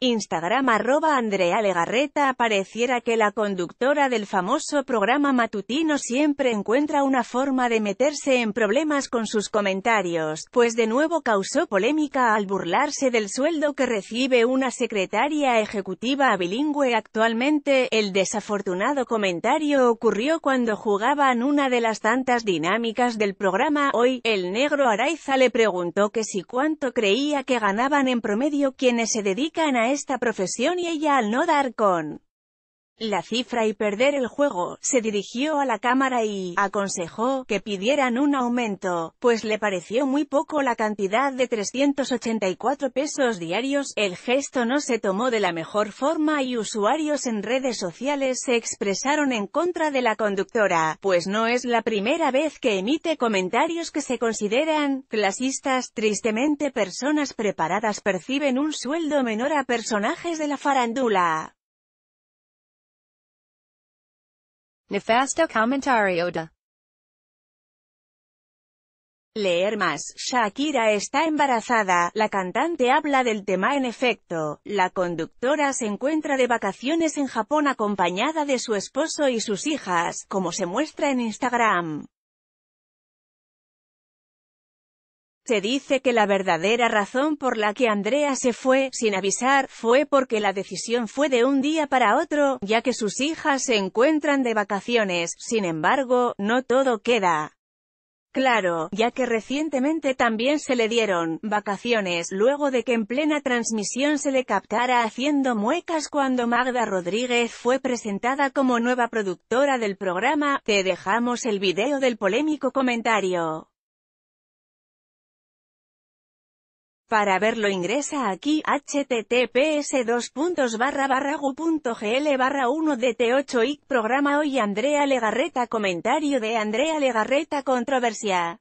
Instagram arroba Andrea Legarreta Pareciera que la conductora del famoso programa matutino siempre encuentra una forma de meterse en problemas con sus comentarios, pues de nuevo causó polémica al burlarse del sueldo que recibe una secretaria ejecutiva bilingüe actualmente. El desafortunado comentario ocurrió cuando jugaban una de las tantas dinámicas del programa. Hoy, el negro Araiza le preguntó que si cuánto creía que ganaban en promedio quienes se dedican a esta profesión y ella al no dar con la cifra y perder el juego, se dirigió a la Cámara y aconsejó que pidieran un aumento, pues le pareció muy poco la cantidad de 384 pesos diarios. El gesto no se tomó de la mejor forma y usuarios en redes sociales se expresaron en contra de la conductora, pues no es la primera vez que emite comentarios que se consideran clasistas. Tristemente personas preparadas perciben un sueldo menor a personajes de la farándula. Nefasto comentario Leer más. Shakira está embarazada. La cantante habla del tema en efecto. La conductora se encuentra de vacaciones en Japón acompañada de su esposo y sus hijas, como se muestra en Instagram. Se dice que la verdadera razón por la que Andrea se fue, sin avisar, fue porque la decisión fue de un día para otro, ya que sus hijas se encuentran de vacaciones, sin embargo, no todo queda Claro, ya que recientemente también se le dieron vacaciones luego de que en plena transmisión se le captara haciendo muecas cuando Magda Rodríguez fue presentada como nueva productora del programa, te dejamos el video del polémico comentario. Para verlo ingresa aquí, https gugl barra 1 dt 8 ic programa hoy Andrea Legarreta comentario de Andrea Legarreta controversia